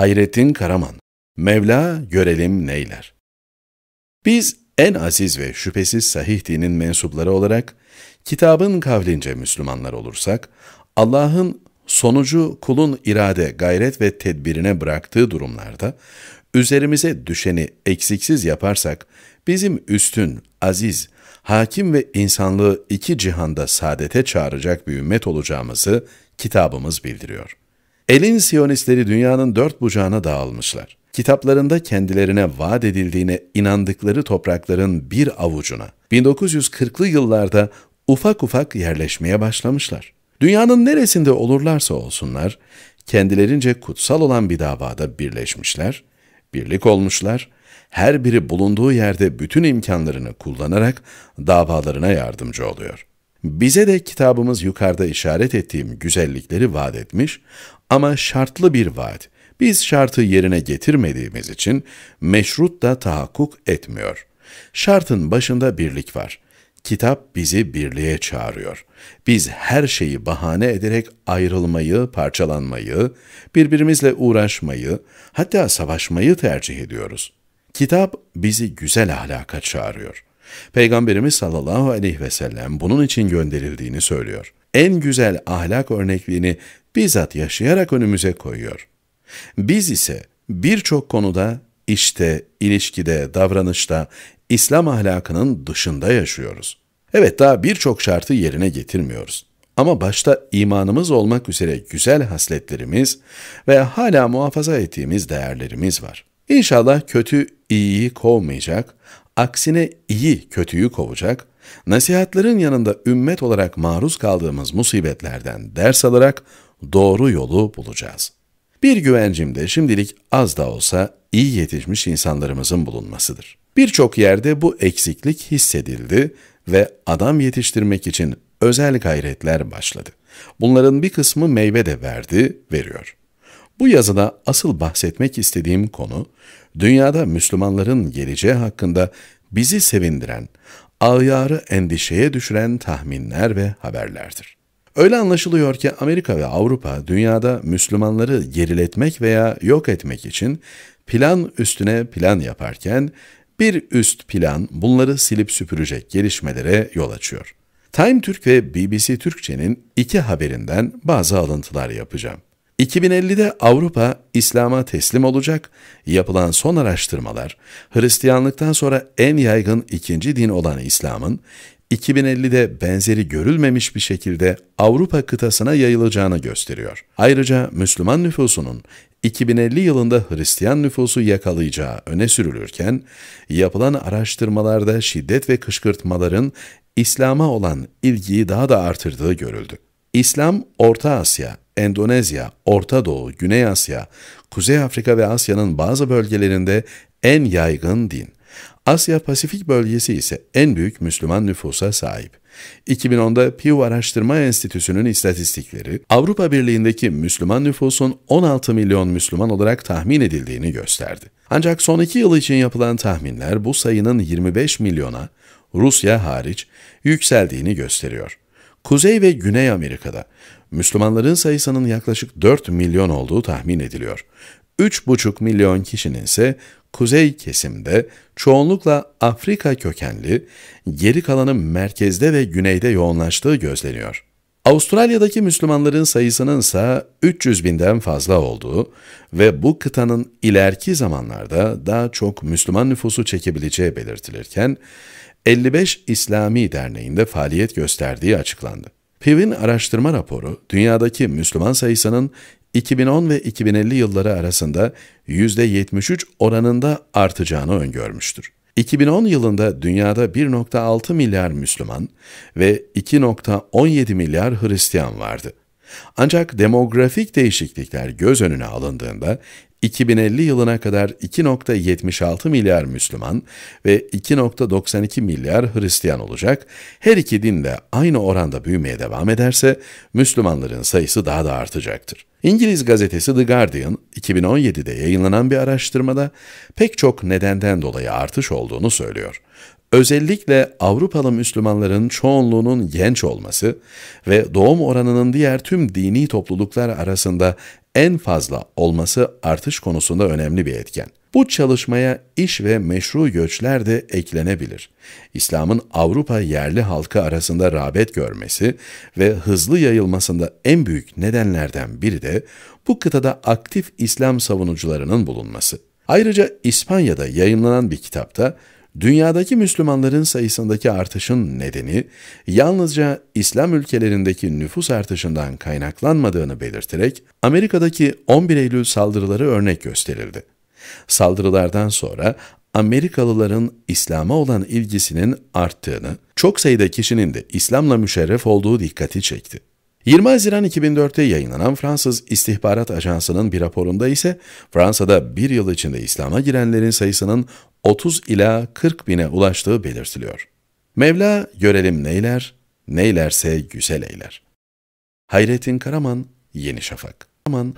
Hayrettin Karaman Mevla görelim neyler. Biz en aziz ve şüphesiz sahih dinin mensupları olarak kitabın kavlince Müslümanlar olursak, Allah'ın sonucu kulun irade, gayret ve tedbirine bıraktığı durumlarda üzerimize düşeni eksiksiz yaparsak bizim üstün, aziz, hakim ve insanlığı iki cihanda saadete çağıracak bir ümmet olacağımızı kitabımız bildiriyor. Elin Siyonistleri dünyanın dört bucağına dağılmışlar. Kitaplarında kendilerine vaat edildiğine inandıkları toprakların bir avucuna 1940'lı yıllarda ufak ufak yerleşmeye başlamışlar. Dünyanın neresinde olurlarsa olsunlar, kendilerince kutsal olan bir davada birleşmişler, birlik olmuşlar, her biri bulunduğu yerde bütün imkanlarını kullanarak davalarına yardımcı oluyor. Bize de kitabımız yukarıda işaret ettiğim güzellikleri vaat etmiş ama şartlı bir vaat. Biz şartı yerine getirmediğimiz için meşrut da tahakkuk etmiyor. Şartın başında birlik var. Kitap bizi birliğe çağırıyor. Biz her şeyi bahane ederek ayrılmayı, parçalanmayı, birbirimizle uğraşmayı, hatta savaşmayı tercih ediyoruz. Kitap bizi güzel ahlaka çağırıyor.'' Peygamberimiz sallallahu aleyhi ve sellem bunun için gönderildiğini söylüyor. En güzel ahlak örnekliğini bizzat yaşayarak önümüze koyuyor. Biz ise birçok konuda işte, ilişkide, davranışta İslam ahlakının dışında yaşıyoruz. Evet daha birçok şartı yerine getirmiyoruz. Ama başta imanımız olmak üzere güzel hasletlerimiz ve hala muhafaza ettiğimiz değerlerimiz var. İnşallah kötü iyiyi kovmayacak, aksine iyi kötüyü kovacak, nasihatların yanında ümmet olarak maruz kaldığımız musibetlerden ders alarak doğru yolu bulacağız. Bir güvencim de şimdilik az da olsa iyi yetişmiş insanlarımızın bulunmasıdır. Birçok yerde bu eksiklik hissedildi ve adam yetiştirmek için özel gayretler başladı. Bunların bir kısmı meyve de verdi, veriyor. Bu yazıda asıl bahsetmek istediğim konu, dünyada Müslümanların geleceği hakkında bizi sevindiren, ağyarı endişeye düşüren tahminler ve haberlerdir. Öyle anlaşılıyor ki Amerika ve Avrupa dünyada Müslümanları geriletmek veya yok etmek için plan üstüne plan yaparken bir üst plan bunları silip süpürecek gelişmelere yol açıyor. Time Türk ve BBC Türkçe'nin iki haberinden bazı alıntılar yapacağım. 2050'de Avrupa İslam'a teslim olacak. Yapılan son araştırmalar Hristiyanlıktan sonra en yaygın ikinci din olan İslam'ın 2050'de benzeri görülmemiş bir şekilde Avrupa kıtasına yayılacağını gösteriyor. Ayrıca Müslüman nüfusunun 2050 yılında Hristiyan nüfusu yakalayacağı öne sürülürken, yapılan araştırmalarda şiddet ve kışkırtmaların İslam'a olan ilgiyi daha da artırdığı görüldü. İslam, Orta Asya, Endonezya, Orta Doğu, Güney Asya, Kuzey Afrika ve Asya'nın bazı bölgelerinde en yaygın din. Asya Pasifik bölgesi ise en büyük Müslüman nüfusa sahip. 2010'da Pew Araştırma Enstitüsü'nün istatistikleri Avrupa Birliği'ndeki Müslüman nüfusun 16 milyon Müslüman olarak tahmin edildiğini gösterdi. Ancak son iki yıl için yapılan tahminler bu sayının 25 milyona, Rusya hariç, yükseldiğini gösteriyor. Kuzey ve Güney Amerika'da Müslümanların sayısının yaklaşık 4 milyon olduğu tahmin ediliyor. 3,5 milyon kişinin ise kuzey kesimde çoğunlukla Afrika kökenli, geri kalanın merkezde ve güneyde yoğunlaştığı gözleniyor. Avustralya'daki Müslümanların sayısının ise 300 binden fazla olduğu ve bu kıtanın ileriki zamanlarda daha çok Müslüman nüfusu çekebileceği belirtilirken, 55 İslami Derneği'nde faaliyet gösterdiği açıklandı. PIV'in araştırma raporu, dünyadaki Müslüman sayısının 2010 ve 2050 yılları arasında %73 oranında artacağını öngörmüştür. 2010 yılında dünyada 1.6 milyar Müslüman ve 2.17 milyar Hristiyan vardı. Ancak demografik değişiklikler göz önüne alındığında 2050 yılına kadar 2.76 milyar Müslüman ve 2.92 milyar Hristiyan olacak. Her iki din de aynı oranda büyümeye devam ederse Müslümanların sayısı daha da artacaktır. İngiliz gazetesi The Guardian 2017'de yayınlanan bir araştırmada pek çok nedenden dolayı artış olduğunu söylüyor. Özellikle Avrupalı Müslümanların çoğunluğunun genç olması ve doğum oranının diğer tüm dini topluluklar arasında en fazla olması artış konusunda önemli bir etken. Bu çalışmaya iş ve meşru göçler de eklenebilir. İslam'ın Avrupa yerli halkı arasında rağbet görmesi ve hızlı yayılmasında en büyük nedenlerden biri de bu kıtada aktif İslam savunucularının bulunması. Ayrıca İspanya'da yayınlanan bir kitapta Dünyadaki Müslümanların sayısındaki artışın nedeni yalnızca İslam ülkelerindeki nüfus artışından kaynaklanmadığını belirterek Amerika'daki 11 Eylül saldırıları örnek gösterildi. Saldırılardan sonra Amerikalıların İslam'a olan ilgisinin arttığını, çok sayıda kişinin de İslam'la müşerref olduğu dikkati çekti. 20 Haziran 2004'te yayınlanan Fransız İstihbarat Ajansı'nın bir raporunda ise Fransa'da bir yıl içinde İslam'a girenlerin sayısının 30 ila 40 bine ulaştığı belirtiliyor. Mevla görelim neyler, neylerse güzel eyler. Hayrettin Karaman, Yeni Şafak. Karaman...